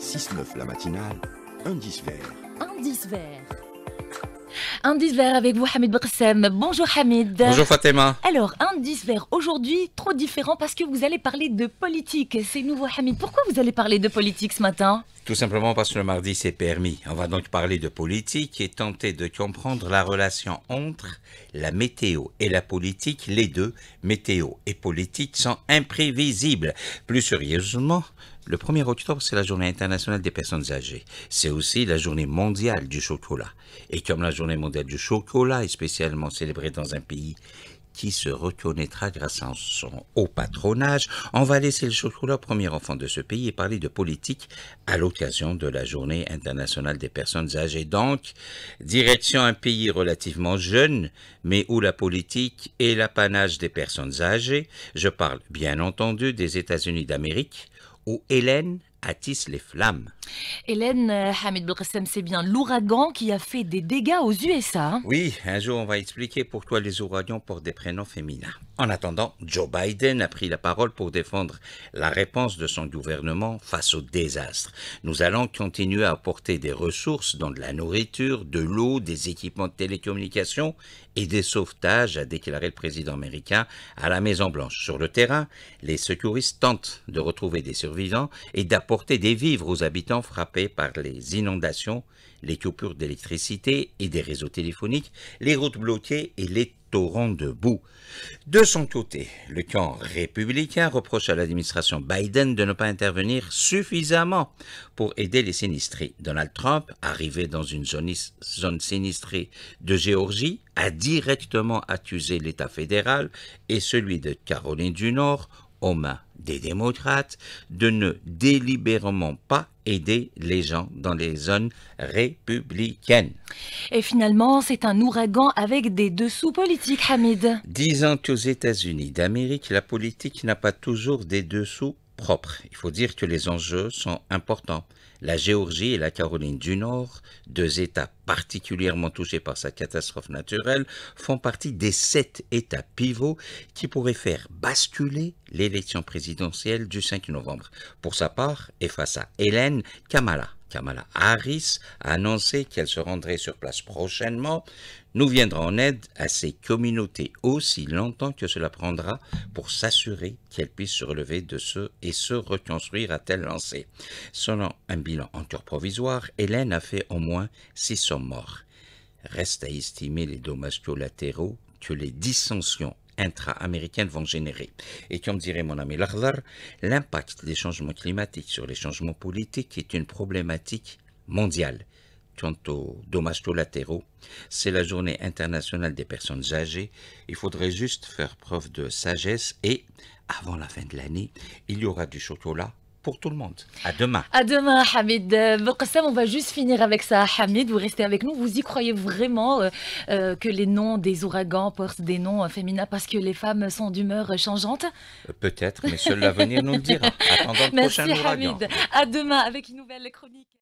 6-9 la matinale, indice vert. Indice vert. Indice vert avec vous, Hamid Bersem. Bonjour Hamid. Bonjour Fatima. Alors, indice vert aujourd'hui, trop différent parce que vous allez parler de politique. C'est nouveau Hamid. Pourquoi vous allez parler de politique ce matin Tout simplement parce que le mardi c'est permis. On va donc parler de politique et tenter de comprendre la relation entre la météo et la politique. Les deux, météo et politique, sont imprévisibles. Plus sérieusement, le 1er octobre, c'est la journée internationale des personnes âgées. C'est aussi la journée mondiale du chocolat. Et comme la journée mondiale du chocolat est spécialement célébrée dans un pays qui se reconnaîtra grâce à son haut patronage, on va laisser le chocolat premier enfant de ce pays et parler de politique à l'occasion de la journée internationale des personnes âgées. Donc, direction un pays relativement jeune, mais où la politique est l'apanage des personnes âgées. Je parle bien entendu des États-Unis d'Amérique, où Hélène attisse les flammes. Hélène euh, Hamid Belkacem, c'est bien l'ouragan qui a fait des dégâts aux USA. Hein. oui, un jour on va expliquer pourquoi les ouragans portent des prénoms féminins. En attendant, Joe Biden a pris la parole pour défendre la réponse de son gouvernement face au désastre. Nous allons continuer à apporter des ressources, dont de la nourriture, de l'eau, des équipements de télécommunications et des sauvetages, a déclaré le président américain à la Maison-Blanche. Sur le terrain, les secouristes tentent de retrouver des survivants et d'apporter des vivres aux habitants frappés par les inondations, les coupures d'électricité et des réseaux téléphoniques, les routes bloquées et les debout. De son côté, le camp républicain reproche à l'administration Biden de ne pas intervenir suffisamment pour aider les sinistrés. Donald Trump, arrivé dans une zone, zone sinistrée de Géorgie, a directement accusé l'État fédéral et celui de Caroline du Nord aux mains des démocrates de ne délibérément pas aider les gens dans les zones républicaines. Et finalement, c'est un ouragan avec des dessous politiques, Hamid. Disant qu'aux États-Unis d'Amérique, la politique n'a pas toujours des dessous il faut dire que les enjeux sont importants. La Géorgie et la Caroline du Nord, deux États particulièrement touchés par sa catastrophe naturelle, font partie des sept États pivots qui pourraient faire basculer l'élection présidentielle du 5 novembre. Pour sa part, et face à Hélène Kamala, Kamala Harris a annoncé qu'elle se rendrait sur place prochainement, nous viendrons en aide à ces communautés aussi longtemps que cela prendra pour s'assurer qu'elles puissent se relever de ce et se reconstruire, a-t-elle lancé. Selon un bilan encore provisoire, Hélène a fait au moins 600 morts. Reste à estimer les dommages collatéraux que les dissensions intra-américaines vont générer. Et comme dirait mon ami Lakhdar, l'impact des changements climatiques sur les changements politiques est une problématique mondiale. Quant aux dommages collatéraux, c'est la journée internationale des personnes âgées. Il faudrait juste faire preuve de sagesse et, avant la fin de l'année, il y aura du chocolat, pour tout le monde. À demain. À demain, Hamid. Euh, on va juste finir avec ça. Hamid, vous restez avec nous. Vous y croyez vraiment euh, euh, que les noms des ouragans portent des noms féminins parce que les femmes sont d'humeur changeante Peut-être, mais seul l'avenir nous le dira. le Merci, Hamid. À demain avec une nouvelle chronique.